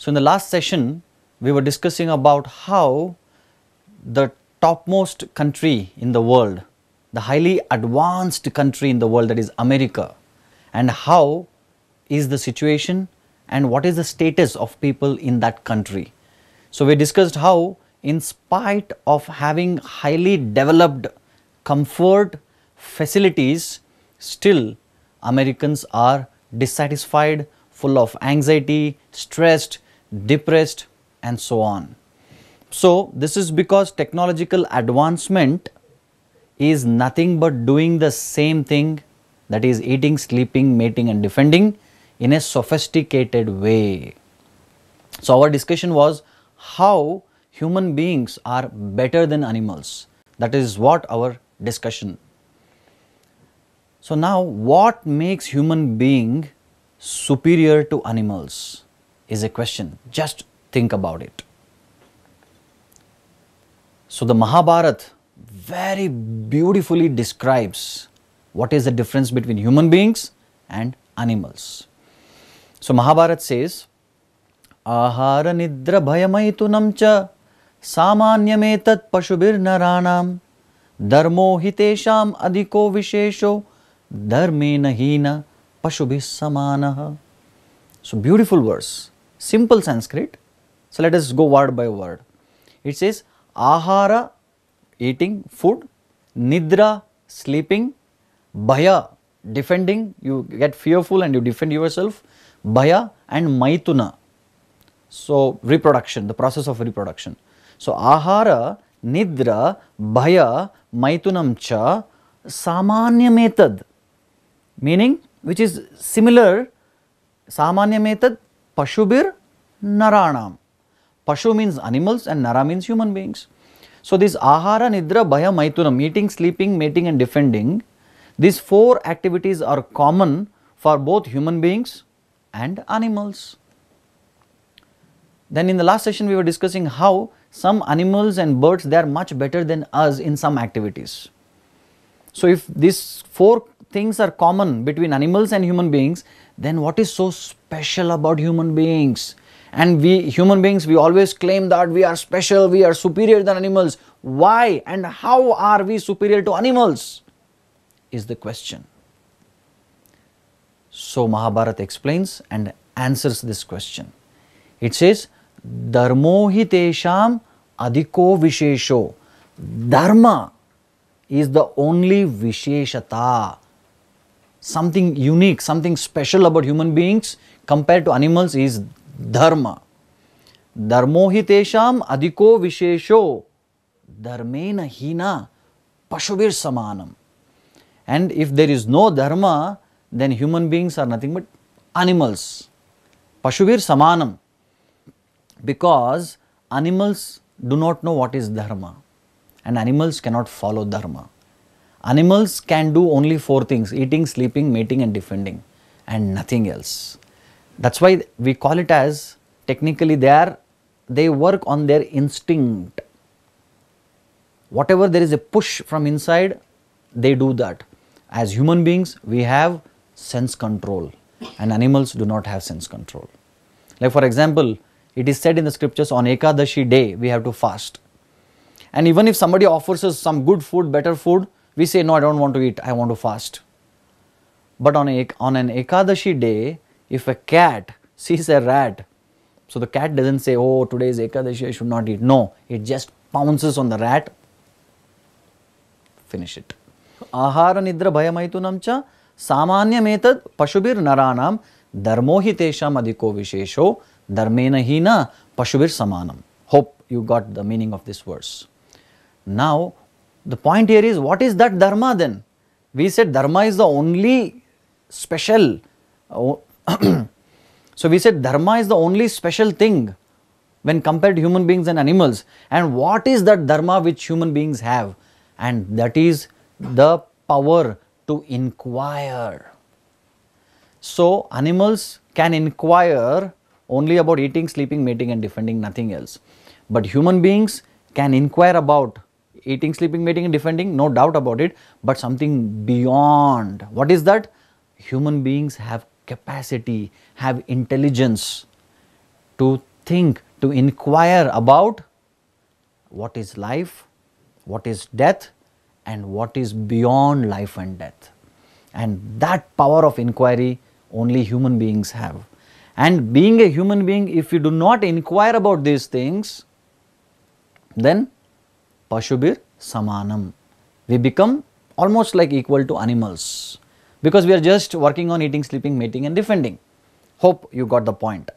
So, in the last session, we were discussing about how the topmost country in the world, the highly advanced country in the world that is America and how is the situation and what is the status of people in that country. So, we discussed how in spite of having highly developed comfort facilities, still Americans are dissatisfied, full of anxiety, stressed depressed and so on. So this is because technological advancement is nothing but doing the same thing that is eating, sleeping, mating and defending in a sophisticated way. So our discussion was how human beings are better than animals. That is what our discussion. So now what makes human being superior to animals? is a question. Just think about it. So the Mahabharata very beautifully describes what is the difference between human beings and animals. So Mahabharata says, Ahara nidra namcha cha samanyametat pashubir naranam dharmo hitesham adhiko vishesho dharme nahina pashubhis samanaha. So beautiful verse simple Sanskrit. So, let us go word by word. It says ahara eating food, nidra sleeping, bhaya defending you get fearful and you defend yourself, bhaya and maituna. So, reproduction the process of reproduction. So, ahara, nidra, bhaya, maitunam cha method, meaning which is similar method. Pashubir Naranam. Pashu means animals and Nara means human beings. So this Ahara, Nidra, Bhaya, Maitunam, eating, sleeping, mating and defending, these four activities are common for both human beings and animals. Then in the last session we were discussing how some animals and birds they are much better than us in some activities. So if these four things are common between animals and human beings then what is so special about human beings? And we human beings, we always claim that we are special, we are superior than animals. Why and how are we superior to animals? Is the question. So Mahabharata explains and answers this question. It says, "Dharma hi tesham adhiko vishesho. Dharma is the only visheshata something unique, something special about human beings compared to animals is dharma. Dharmohitesham adhiko vishesho dharmena hina pashuvir samanam. And if there is no dharma, then human beings are nothing but animals. Pashuvir samanam. Because animals do not know what is dharma and animals cannot follow dharma. Animals can do only four things eating, sleeping, mating, and defending, and nothing else. That's why we call it as technically they are they work on their instinct. Whatever there is a push from inside, they do that. As human beings, we have sense control, and animals do not have sense control. Like, for example, it is said in the scriptures on Ekadashi day, we have to fast. And even if somebody offers us some good food, better food, we say, No, I don't want to eat, I want to fast. But on, a, on an Ekadashi day, if a cat sees a rat, so the cat doesn't say, Oh, today is Ekadashi, I should not eat. No, it just pounces on the rat, finish it. Ahara Nidra Bhayamaytu Namcha Samanyameta Pashubir Naranam Dharmo hi tesham adhiko vishesho dharmena hina pashubir samanam. Hope you got the meaning of this verse. Now, the point here is what is that dharma then? We said dharma is the only special. Uh, so we said dharma is the only special thing when compared to human beings and animals. And what is that dharma which human beings have? And that is the power to inquire. So animals can inquire only about eating, sleeping, mating and defending, nothing else. But human beings can inquire about eating, sleeping, mating and defending, no doubt about it, but something beyond. What is that? Human beings have capacity, have intelligence to think, to inquire about what is life, what is death and what is beyond life and death. And that power of inquiry only human beings have. And being a human being, if you do not inquire about these things, then Pashubir Samanam. We become almost like equal to animals because we are just working on eating, sleeping, mating and defending. Hope you got the point.